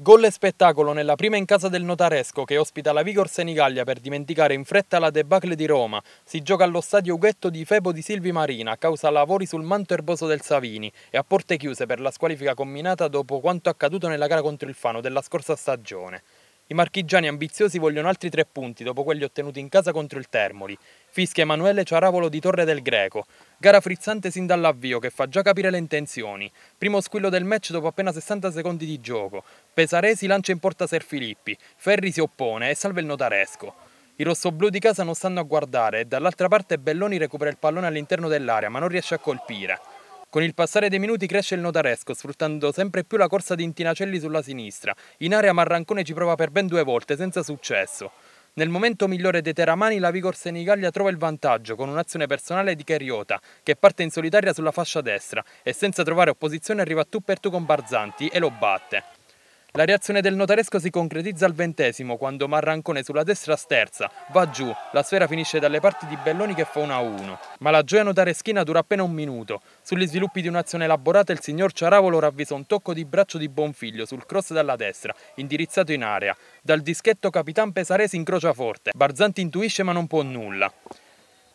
Gol e spettacolo nella prima in casa del Notaresco che ospita la Vigor Senigallia per dimenticare in fretta la debacle di Roma. Si gioca allo stadio Ughetto di Febo di Silvi Marina a causa lavori sul manto erboso del Savini e a porte chiuse per la squalifica combinata dopo quanto accaduto nella gara contro il Fano della scorsa stagione. I marchigiani ambiziosi vogliono altri tre punti dopo quelli ottenuti in casa contro il Termoli. Fischia Emanuele Ciaravolo di Torre del Greco. Gara frizzante sin dall'avvio che fa già capire le intenzioni. Primo squillo del match dopo appena 60 secondi di gioco. Pesaresi lancia in porta Ser Filippi. Ferri si oppone e salva il notaresco. I rossoblù di casa non stanno a guardare e dall'altra parte Belloni recupera il pallone all'interno dell'area ma non riesce a colpire. Con il passare dei minuti cresce il notaresco, sfruttando sempre più la corsa di Intinacelli sulla sinistra. In area Marrancone ci prova per ben due volte, senza successo. Nel momento migliore dei teramani la Vigor Senigallia trova il vantaggio con un'azione personale di Cariota, che parte in solitaria sulla fascia destra e senza trovare opposizione arriva tu per tu con Barzanti e lo batte. La reazione del notaresco si concretizza al ventesimo quando Marrancone sulla destra sterza, va giù, la sfera finisce dalle parti di Belloni che fa 1-1. Ma la gioia notareschina dura appena un minuto. Sugli sviluppi di un'azione elaborata il signor Ciaravolo ravvisa un tocco di braccio di Bonfiglio sul cross dalla destra, indirizzato in area. Dal dischetto Capitan Pesaresi incrocia forte. Barzanti intuisce ma non può nulla.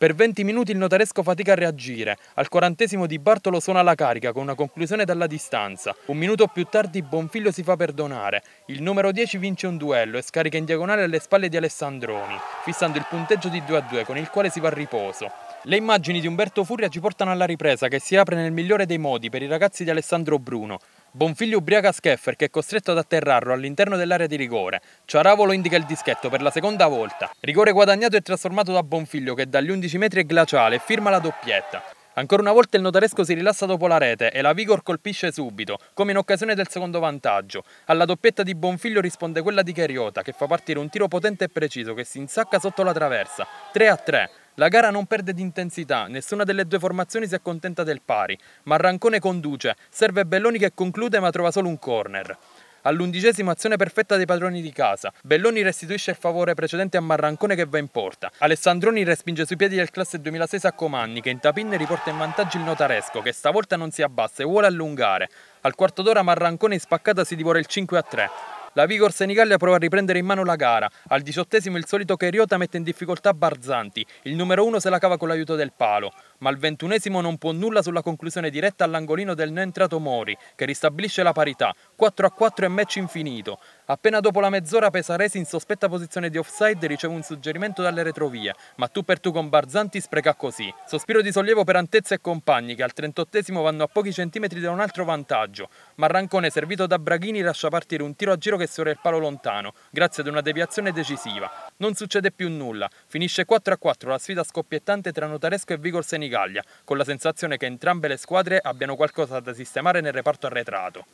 Per 20 minuti il notaresco fatica a reagire. Al quarantesimo di Bartolo suona la carica con una conclusione dalla distanza. Un minuto più tardi Bonfiglio si fa perdonare. Il numero 10 vince un duello e scarica in diagonale alle spalle di Alessandroni, fissando il punteggio di 2 a 2 con il quale si va a riposo. Le immagini di Umberto Furia ci portano alla ripresa che si apre nel migliore dei modi per i ragazzi di Alessandro Bruno. Bonfiglio ubriaca Scheffer che è costretto ad atterrarlo all'interno dell'area di rigore. Ciaravolo indica il dischetto per la seconda volta. Rigore guadagnato e trasformato da Bonfiglio che dagli 11 metri è glaciale e firma la doppietta. Ancora una volta il notaresco si rilassa dopo la rete e la Vigor colpisce subito, come in occasione del secondo vantaggio. Alla doppietta di Bonfiglio risponde quella di Cariota, che fa partire un tiro potente e preciso che si insacca sotto la traversa. 3 a 3. La gara non perde di intensità, nessuna delle due formazioni si accontenta del pari, ma Rancone conduce, serve Belloni che conclude ma trova solo un corner. All'undicesima azione perfetta dei padroni di casa. Belloni restituisce il favore precedente a Marrancone che va in porta. Alessandroni respinge sui piedi del classe 2006 Saccomanni che in tapin riporta in vantaggio il notaresco che stavolta non si abbassa e vuole allungare. Al quarto d'ora Marrancone in spaccata si divora il 5 a 3. La Vigor Senigallia prova a riprendere in mano la gara. Al diciottesimo il solito Cheriota mette in difficoltà Barzanti. Il numero uno se la cava con l'aiuto del palo. Ma al ventunesimo non può nulla sulla conclusione diretta all'angolino del non entrato Mori, che ristabilisce la parità. 4 a 4 e match infinito. Appena dopo la mezz'ora Pesaresi in sospetta posizione di offside riceve un suggerimento dalle retrovie, ma tu per tu con Barzanti spreca così. Sospiro di sollievo per Antezza e compagni che al 38 vanno a pochi centimetri da un altro vantaggio, ma Rancone servito da Braghini lascia partire un tiro a giro che sfiora il palo lontano, grazie ad una deviazione decisiva. Non succede più nulla, finisce 4 a 4 la sfida scoppiettante tra Notaresco e Vigor Senigallia, con la sensazione che entrambe le squadre abbiano qualcosa da sistemare nel reparto arretrato.